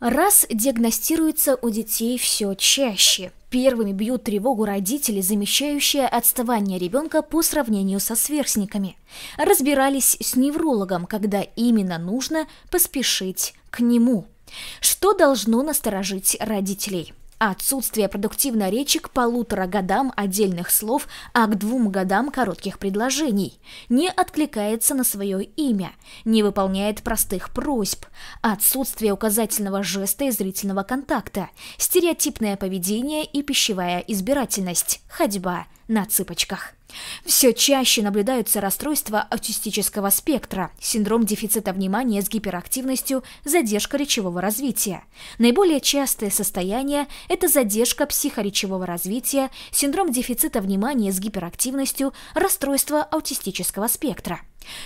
Раз диагностируется у детей все чаще. Первыми бьют тревогу родители, замещающие отставание ребенка по сравнению со сверстниками. Разбирались с неврологом, когда именно нужно поспешить к нему. Что должно насторожить родителей? отсутствие продуктивной речи к полутора годам отдельных слов, а к двум годам коротких предложений, не откликается на свое имя, не выполняет простых просьб, отсутствие указательного жеста и зрительного контакта, стереотипное поведение и пищевая избирательность, ходьба на цыпочках. Все чаще наблюдаются расстройства аутистического спектра, синдром дефицита внимания с гиперактивностью, задержка речевого развития. Наиболее частое состояние – это задержка психоречевого развития, синдром дефицита внимания с гиперактивностью, расстройство аутистического спектра.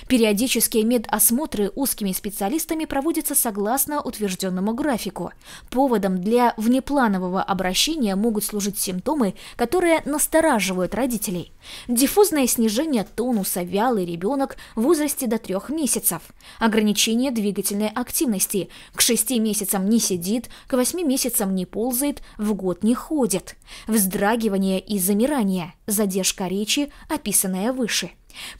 Периодические медосмотры узкими специалистами проводятся согласно утвержденному графику. Поводом для внепланового обращения могут служить симптомы, которые настораживают родителей. Диффузное снижение тонуса вялый ребенок в возрасте до трех месяцев, ограничение двигательной активности, к шести месяцам не сидит, к восьми месяцам не ползает, в год не ходит, вздрагивание и замирание, задержка речи, описанная выше.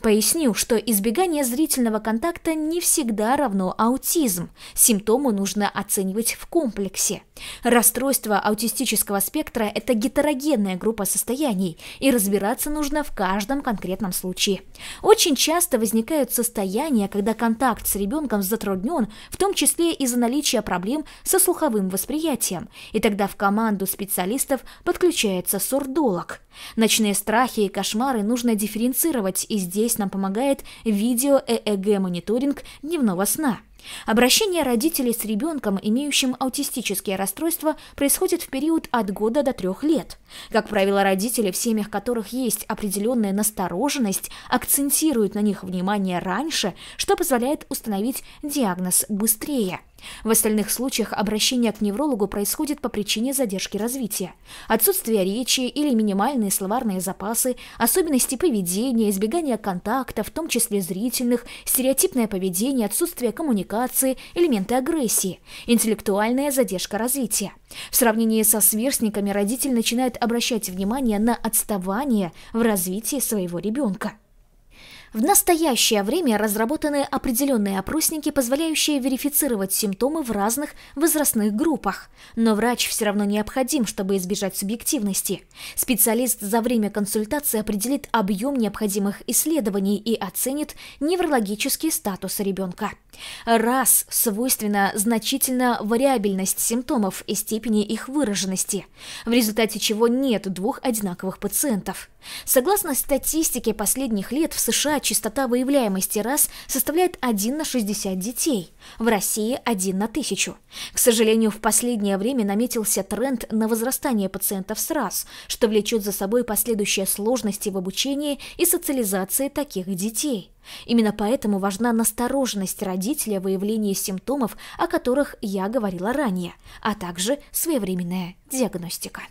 Пояснил, что избегание зрительного контакта не всегда равно аутизм. Симптомы нужно оценивать в комплексе. Расстройство аутистического спектра – это гетерогенная группа состояний, и разбираться нужно в каждом конкретном случае. Очень часто возникают состояния, когда контакт с ребенком затруднен, в том числе из-за наличия проблем со слуховым восприятием, и тогда в команду специалистов подключается сурдолог. Ночные страхи и кошмары нужно дифференцировать из здесь нам помогает видео-ЭЭГ-мониторинг дневного сна. Обращение родителей с ребенком, имеющим аутистические расстройства, происходит в период от года до трех лет. Как правило, родители, в семьях которых есть определенная настороженность, акцентируют на них внимание раньше, что позволяет установить диагноз быстрее. В остальных случаях обращение к неврологу происходит по причине задержки развития, отсутствия речи или минимальные словарные запасы, особенности поведения, избегания контакта, в том числе зрительных, стереотипное поведение, отсутствие коммуникации, элементы агрессии, интеллектуальная задержка развития. В сравнении со сверстниками родитель начинает обращать внимание на отставание в развитии своего ребенка. В настоящее время разработаны определенные опросники, позволяющие верифицировать симптомы в разных возрастных группах. Но врач все равно необходим, чтобы избежать субъективности. Специалист за время консультации определит объем необходимых исследований и оценит неврологический статус ребенка. Раз свойственна значительная вариабельность симптомов и степени их выраженности, в результате чего нет двух одинаковых пациентов. Согласно статистике последних лет, в США частота выявляемости рас составляет 1 на 60 детей, в России 1 на 1000. К сожалению, в последнее время наметился тренд на возрастание пациентов с рас, что влечет за собой последующие сложности в обучении и социализации таких детей. Именно поэтому важна настороженность родителя в выявлении симптомов, о которых я говорила ранее, а также своевременная диагностика.